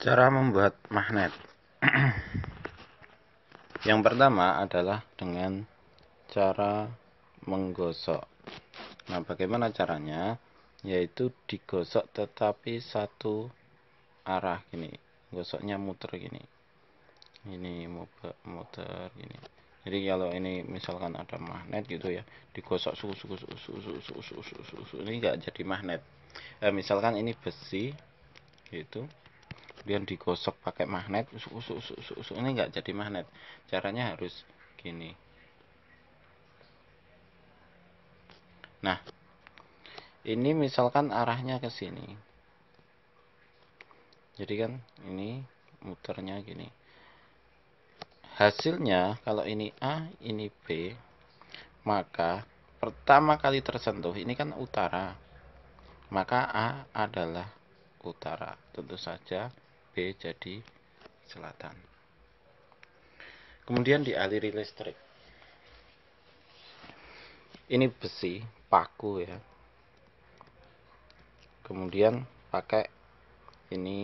Cara membuat magnet Yang pertama adalah dengan cara menggosok Nah bagaimana caranya Yaitu digosok tetapi satu arah gini Gosoknya muter gini Ini muter gini Jadi kalau ini misalkan ada magnet gitu ya Digosok suku suku suku suku suku suku Ini nggak jadi magnet eh, Misalkan ini besi Gitu kemudian digosok pakai magnet usuk usuk usuk usuk, usuk. ini nggak jadi magnet caranya harus gini nah ini misalkan arahnya ke sini jadi kan ini muternya gini hasilnya kalau ini A ini B maka pertama kali tersentuh ini kan utara maka A adalah utara tentu saja B jadi selatan. Kemudian dialiri listrik. Ini besi, paku ya. Kemudian pakai ini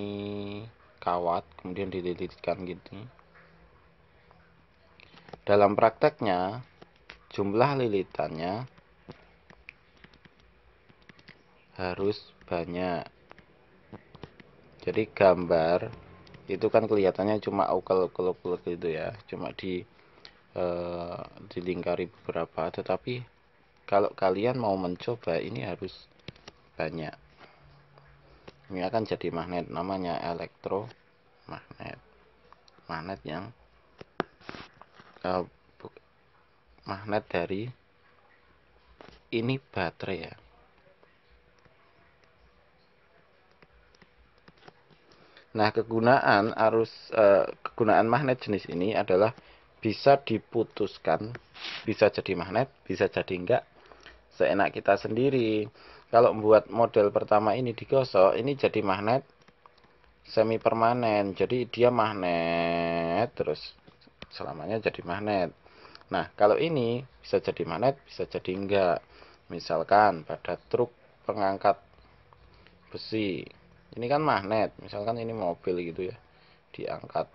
kawat, kemudian dililitkan gitu. Dalam prakteknya, jumlah lilitannya harus banyak jadi gambar itu kan kelihatannya cuma ukel-ukel gitu ya cuma di e, dilingkari beberapa tetapi kalau kalian mau mencoba ini harus banyak ini akan jadi magnet namanya elektro magnet magnet yang eh, magnet dari ini baterai ya Nah, kegunaan arus eh, kegunaan magnet jenis ini adalah bisa diputuskan, bisa jadi magnet, bisa jadi enggak seenak kita sendiri. Kalau membuat model pertama ini digosok, ini jadi magnet semi permanen. Jadi dia magnet terus selamanya jadi magnet. Nah, kalau ini bisa jadi magnet, bisa jadi enggak. Misalkan pada truk pengangkat besi ini kan magnet misalkan ini mobil gitu ya diangkat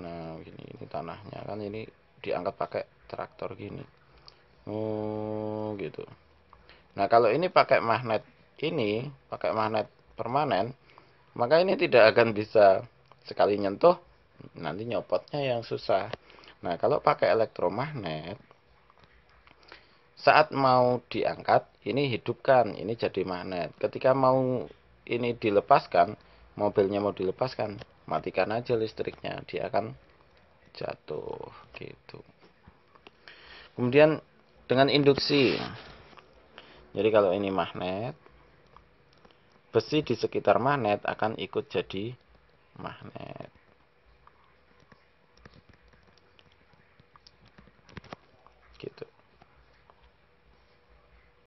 nah gini ini tanahnya kan ini diangkat pakai traktor gini oh gitu nah kalau ini pakai magnet ini pakai magnet permanen maka ini tidak akan bisa sekali nyentuh nanti nyopotnya yang susah nah kalau pakai elektromagnet saat mau diangkat, ini hidupkan, ini jadi magnet. Ketika mau ini dilepaskan, mobilnya mau dilepaskan, matikan aja listriknya, dia akan jatuh gitu. Kemudian dengan induksi. Jadi kalau ini magnet, besi di sekitar magnet akan ikut jadi magnet.